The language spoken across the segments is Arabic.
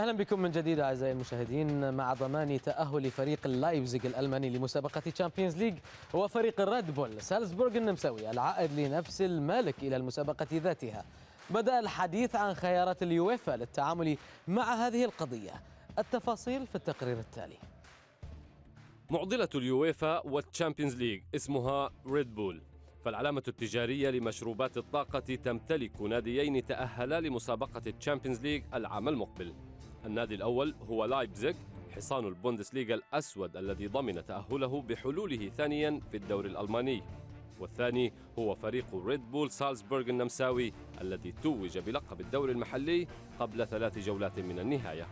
اهلا بكم من جديد اعزائي المشاهدين مع ضمان تاهل فريق لايبزيغ الالماني لمسابقه تشامبيونز ليج وفريق الريد بول سالزبورغ النمساوي العائد لنفس المالك الى المسابقه ذاتها بدا الحديث عن خيارات اليويفا للتعامل مع هذه القضيه التفاصيل في التقرير التالي معضله اليويفا والتشامبيونز ليج اسمها ريد بول فالعلامة التجارية لمشروبات الطاقة تمتلك ناديين تأهلا لمسابقة الشامبيونز ليج العام المقبل النادي الأول هو لايبزيغ حصان البوندسليغا الأسود الذي ضمن تأهله بحلوله ثانيا في الدوري الألماني والثاني هو فريق ريد بول سالزبورغ النمساوي الذي توج بلقب الدوري المحلي قبل ثلاث جولات من النهاية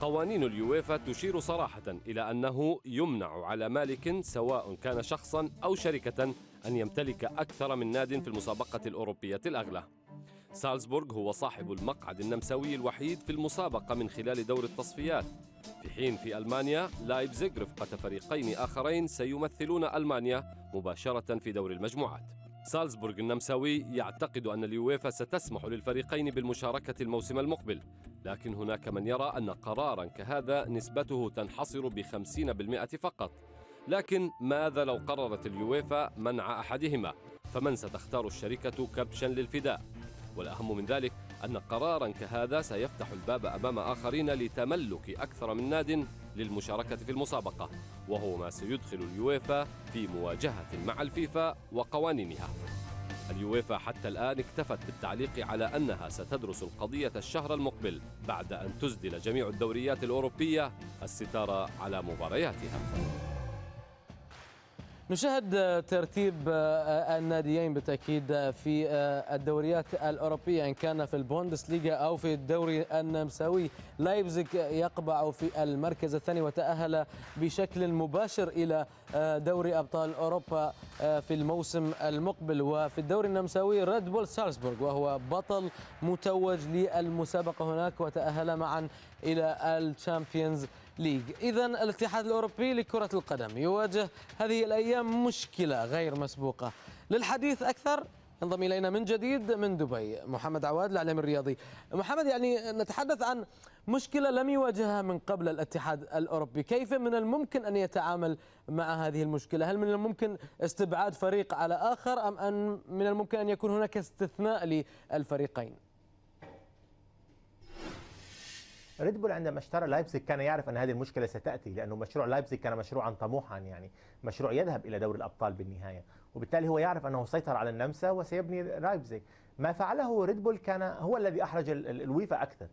قوانين اليويفا تشير صراحة إلى أنه يمنع على مالك سواء كان شخصا أو شركة أن يمتلك أكثر من ناد في المسابقة الأوروبية الأغلى سالزبورغ هو صاحب المقعد النمساوي الوحيد في المسابقة من خلال دور التصفيات في حين في ألمانيا لايبزيغ رفقة فريقين آخرين سيمثلون ألمانيا مباشرة في دور المجموعات سالزبورغ النمساوي يعتقد أن اليويفا ستسمح للفريقين بالمشاركة الموسم المقبل لكن هناك من يرى أن قرارا كهذا نسبته تنحصر بخمسين بالمئة فقط لكن ماذا لو قررت اليويفا منع أحدهما فمن ستختار الشركة كبشا للفداء والأهم من ذلك أن قرارا كهذا سيفتح الباب أمام آخرين لتملك أكثر من ناد للمشاركة في المسابقة وهو ما سيدخل اليويفا في مواجهة مع الفيفا وقوانينها اليويفا حتى الآن اكتفت بالتعليق على أنها ستدرس القضية الشهر المقبل بعد أن تسدل جميع الدوريات الأوروبية الستارة على مبارياتها نشاهد ترتيب آه، آه، الناديين بالتأكيد آه، في الدوريات الأوروبية إن كان في البوندسليغا أو في الدوري النمساوي لايبزيغ يقبع في المركز الثاني وتأهل بشكل مباشر إلى دوري أبطال أوروبا في الموسم المقبل وفي الدوري النمساوي ريد بول سالزبورغ وهو بطل متوج للمسابقة هناك وتأهل معا إلى الشامبيونز ليج إذا الاتحاد الأوروبي لكرة القدم يواجه هذه الأيام مشكلة غير مسبوقة للحديث أكثر ينضم إلينا من جديد من دبي محمد عواد الإعلام الرياضي محمد يعني نتحدث عن مشكلة لم يواجهها من قبل الاتحاد الأوروبي كيف من الممكن أن يتعامل مع هذه المشكلة هل من الممكن استبعاد فريق على آخر أم أن من الممكن أن يكون هناك استثناء للفريقين ريد بول عندما اشترى لايبزيج كان يعرف ان هذه المشكله ستاتي لانه مشروع لايبزيج كان مشروعا طموحا يعني مشروع يذهب الى دوري الابطال بالنهايه وبالتالي هو يعرف انه سيطر على النمسا وسيبني لايبزيج ما فعله ريد بول كان هو الذي احرج الويفا اكثر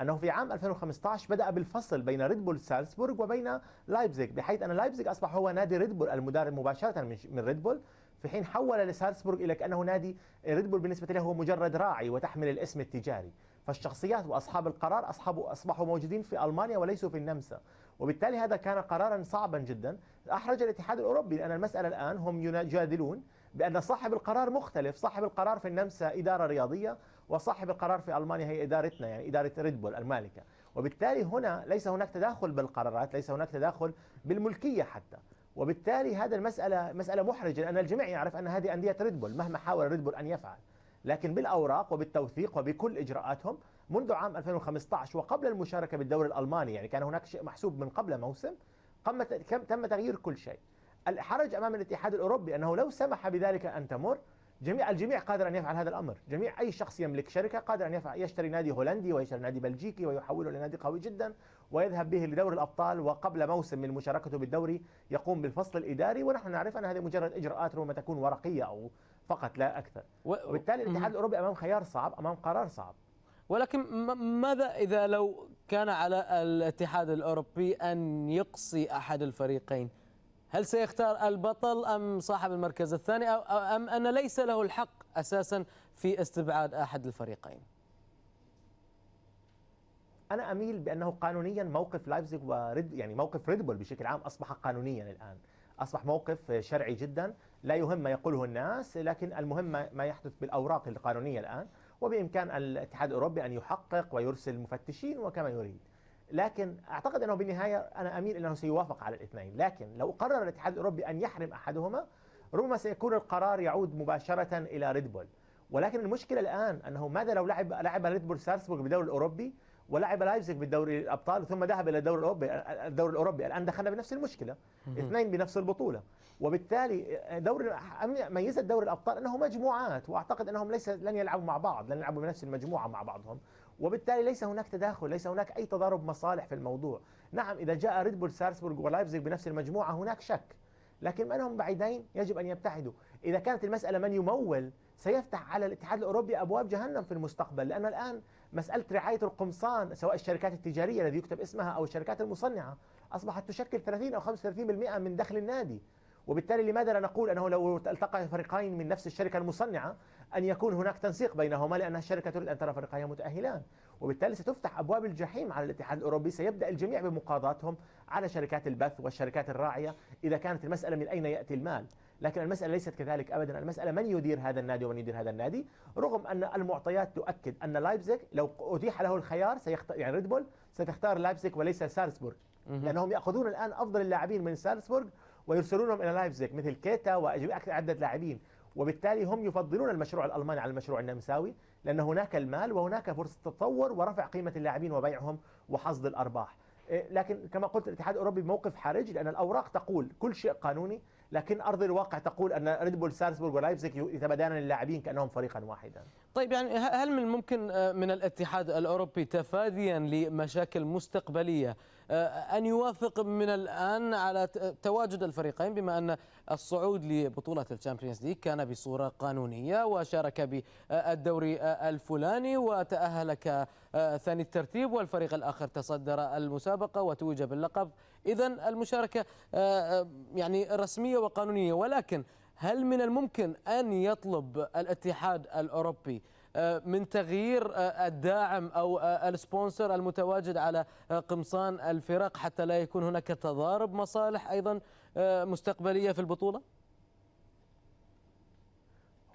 انه في عام 2015 بدا بالفصل بين ريد بول سالزبورغ وبين لايبزيج بحيث ان لايبزيج اصبح هو نادي ريد بول المدرب مباشره من ريد بول في حين حول لسالزبورغ الى كانه نادي ريد بول بالنسبه له هو مجرد راعي وتحمل الاسم التجاري فالشخصيات واصحاب القرار اصحاب اصبحوا موجودين في المانيا وليسوا في النمسا وبالتالي هذا كان قرارا صعبا جدا احرج الاتحاد الاوروبي لان المساله الان هم يجادلون بان صاحب القرار مختلف صاحب القرار في النمسا اداره رياضيه وصاحب القرار في المانيا هي ادارتنا يعني اداره ريدبول المالكه وبالتالي هنا ليس هناك تداخل بالقرارات ليس هناك تداخل بالملكيه حتى وبالتالي هذا المساله مساله محرجه لان الجميع يعرف ان هذه انديه ريدبول مهما حاول ريدبول ان يفعل لكن بالأوراق وبالتوثيق وبكل إجراءاتهم منذ عام 2015 وقبل المشاركة بالدوري الألماني يعني كان هناك شيء محسوب من قبل موسم تم تغيير كل شيء الحرج أمام الاتحاد الأوروبي أنه لو سمح بذلك أن تمر جميع الجميع قادر ان يفعل هذا الامر، جميع اي شخص يملك شركه قادر ان يفعل يشتري نادي هولندي ويشتري نادي بلجيكي ويحوله لنادي قوي جدا ويذهب به لدوري الابطال وقبل موسم من مشاركته بالدوري يقوم بالفصل الاداري ونحن نعرف ان هذه مجرد اجراءات ربما تكون ورقيه او فقط لا اكثر وبالتالي الاتحاد الاوروبي امام خيار صعب امام قرار صعب ولكن ماذا اذا لو كان على الاتحاد الاوروبي ان يقصي احد الفريقين هل سيختار البطل ام صاحب المركز الثاني ام ان ليس له الحق اساسا في استبعاد احد الفريقين انا اميل بانه قانونيا موقف لايبزيج وريد يعني موقف ريد بول بشكل عام اصبح قانونيا الان اصبح موقف شرعي جدا لا يهم ما يقوله الناس لكن المهم ما يحدث بالأوراق القانونية الآن وبإمكان الاتحاد الأوروبي أن يحقق ويرسل مفتشين وكما يريد لكن أعتقد أنه بالنهاية أنا أميل أنه سيوافق على الاثنين لكن لو قرر الاتحاد الأوروبي أن يحرم أحدهما ربما سيكون القرار يعود مباشرة إلى ريدبول ولكن المشكلة الآن أنه ماذا لو لعب لعب ريدبول سارسبورغ بالدوري الأوروبي ولعب لايبزيج بالدوري الابطال ثم ذهب الى الدوري الاوروبي الدوري الاوروبي الان دخلنا بنفس المشكله اثنين بنفس البطوله وبالتالي آه، دوري ميزه دوري الابطال انه مجموعات واعتقد انهم ليس لن يلعبوا مع بعض لن يلعبوا بنفس المجموعه مع بعضهم وبالتالي ليس هناك تداخل ليس هناك اي تضارب مصالح في الموضوع نعم اذا جاء ريد بول سارسبورغ ولايبزيج بنفس المجموعه هناك شك لكن من هم بعيدين يجب ان يبتعدوا اذا كانت المساله من يمول سيفتح على الاتحاد الاوروبي ابواب جهنم في المستقبل لان الان مسألة رعاية القمصان سواء الشركات التجارية الذي يكتب اسمها أو الشركات المصنعة أصبحت تشكل 30 أو 35% من دخل النادي وبالتالي لماذا لا نقول أنه لو التقى فريقين من نفس الشركة المصنعة أن يكون هناك تنسيق بينهما لأن الشركة تريد أن ترى فريقين متأهلان وبالتالي ستفتح ابواب الجحيم على الاتحاد الاوروبي سيبدا الجميع بمقاضاتهم على شركات البث والشركات الراعيه اذا كانت المساله من اين ياتي المال لكن المساله ليست كذلك ابدا المساله من يدير هذا النادي ومن يدير هذا النادي رغم ان المعطيات تؤكد ان لايبزيج لو اتيح له الخيار سيختار يعني ريد بول ستختار لايبزيج وليس سالزبورغ لانهم ياخذون الان افضل اللاعبين من سالزبورغ ويرسلونهم الى لايبزيج مثل كيتا وعده لاعبين وبالتالي هم يفضلون المشروع الألماني على المشروع النمساوي لأن هناك المال وهناك فرصة تطور ورفع قيمة اللاعبين وبيعهم وحصد الأرباح إيه، لكن كما قلت الاتحاد الاوروبي موقف حرج لان الاوراق تقول كل شيء قانوني لكن ارض الواقع تقول ان ريد بول سالزبورغ ولايبزيغ يتبادلان اللاعبين كانهم فريقا واحدا. طيب يعني هل من الممكن آه، من الاتحاد الاوروبي تفاديا لمشاكل مستقبليه آه، أن يوافق من الآن على تواجد الفريقين بما أن الصعود لبطولة الشامبيونز ليج كان بصورة قانونية وشارك بالدوري آه، الفلاني وتأهل كثاني آه، الترتيب والفريق الآخر تصدر المسابقة وتوج باللقب إذا المشاركة يعني رسمية وقانونية ولكن هل من الممكن أن يطلب الاتحاد الأوروبي آه، من تغيير آه، الداعم أو آه، السبونسر المتواجد على قمصان الفرق حتى لا يكون هناك تضارب مصالح أيضا مستقبلية في البطولة؟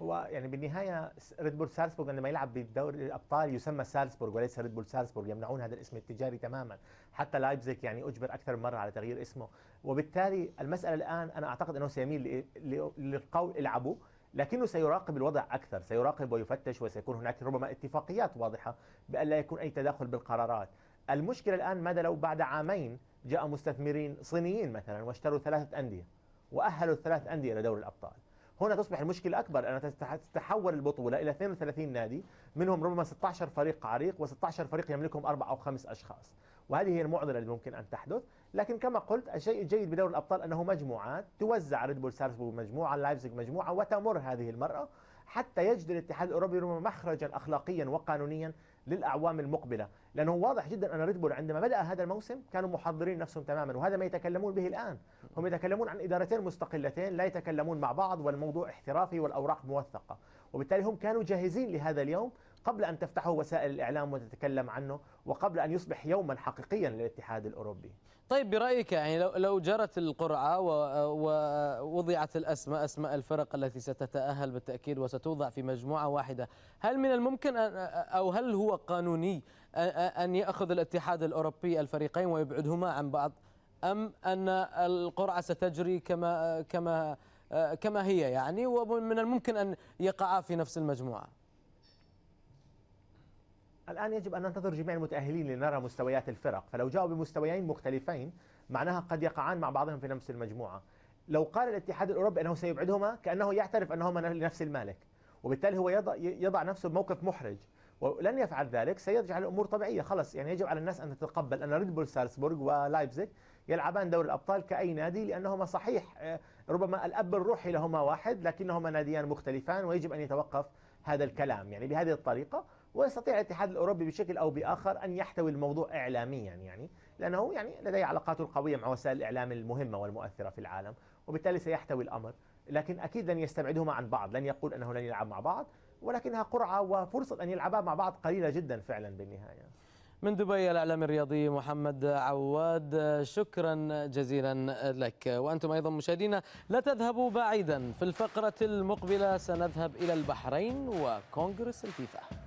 هو يعني بالنهايه ريد بول سالزبورغ عندما يلعب بالدوري الابطال يسمى سالزبورغ وليس ريد بول سالزبورغ يمنعون هذا الاسم التجاري تماما حتى لايبزيك يعني اجبر اكثر من مره على تغيير اسمه وبالتالي المساله الان انا اعتقد انه سيميل للقول العبوا لكنه سيراقب الوضع أكثر سيراقب ويفتش وسيكون هناك ربما اتفاقيات واضحة بأن لا يكون أي تدخل بالقرارات المشكلة الآن ماذا لو بعد عامين جاء مستثمرين صينيين مثلا واشتروا ثلاثة أندية وأهلوا الثلاث أندية لدور الأبطال هنا تصبح المشكلة أكبر أن تتحول البطولة إلى 32 نادي منهم ربما 16 فريق عريق و16 فريق يملكهم أربع أو خمس أشخاص وهذه هي المعضلة اللي ممكن أن تحدث لكن كما قلت الشيء الجيد بدوري الابطال انه مجموعات توزع ريد بول سارسبورغ مجموعه لايبزيغ مجموعه وتمر هذه المراه حتى يجد الاتحاد الاوروبي مخرجا اخلاقيا وقانونيا للاعوام المقبله لانه واضح جدا ان ريد بول عندما بدا هذا الموسم كانوا محضرين نفسهم تماما وهذا ما يتكلمون به الان هم يتكلمون عن ادارتين مستقلتين لا يتكلمون مع بعض والموضوع احترافي والاوراق موثقه وبالتالي هم كانوا جاهزين لهذا اليوم قبل أن تفتحه وسائل الإعلام وتتكلم عنه وقبل أن يصبح يوما حقيقيا للاتحاد الأوروبي طيب برأيك يعني لو لو جرت القرعة ووضعت الأسماء أسماء الفرق التي ستتأهل بالتأكيد وستوضع في مجموعة واحدة هل من الممكن أن أو هل هو قانوني أن يأخذ الاتحاد الأوروبي الفريقين ويبعدهما عن بعض أم أن القرعة ستجري كما كما كما هي يعني ومن الممكن أن يقعا في نفس المجموعة الآن يجب أن ننتظر جميع المتأهلين لنرى مستويات الفرق فلو جاءوا بمستويين مختلفين معناها قد يقعان مع بعضهم في نفس المجموعة لو قال الاتحاد الأوروبي أنه سيبعدهما كأنه يعترف أنهما لنفس المالك وبالتالي هو يضع, يضع نفسه بموقف محرج ولن يفعل ذلك سيرجع الامور طبيعيه خلص يعني يجب على الناس ان تتقبل ان ريد بول سالزبورغ ولايبزيج يلعبان دور الابطال كاي نادي لانهما صحيح آه، ربما الاب الروحي لهما واحد لكنهما ناديان مختلفان ويجب ان يتوقف هذا الكلام يعني بهذه الطريقه ويستطيع الاتحاد الاوروبي بشكل او باخر ان يحتوي الموضوع اعلاميا يعني لانه يعني لديه علاقاته القويه مع وسائل الاعلام المهمه والمؤثره في العالم وبالتالي سيحتوي الامر لكن اكيد لن يستبعدهما عن بعض لن يقول انه لن يلعب مع بعض ولكنها قرعه وفرصه ان يلعبا مع بعض قليله جدا فعلا بالنهايه من دبي الاعلام الرياضي محمد عواد شكرا جزيلا لك وانتم ايضا مشاهدينا لا تذهبوا بعيدا في الفقره المقبله سنذهب الى البحرين وكونغرس الفيفا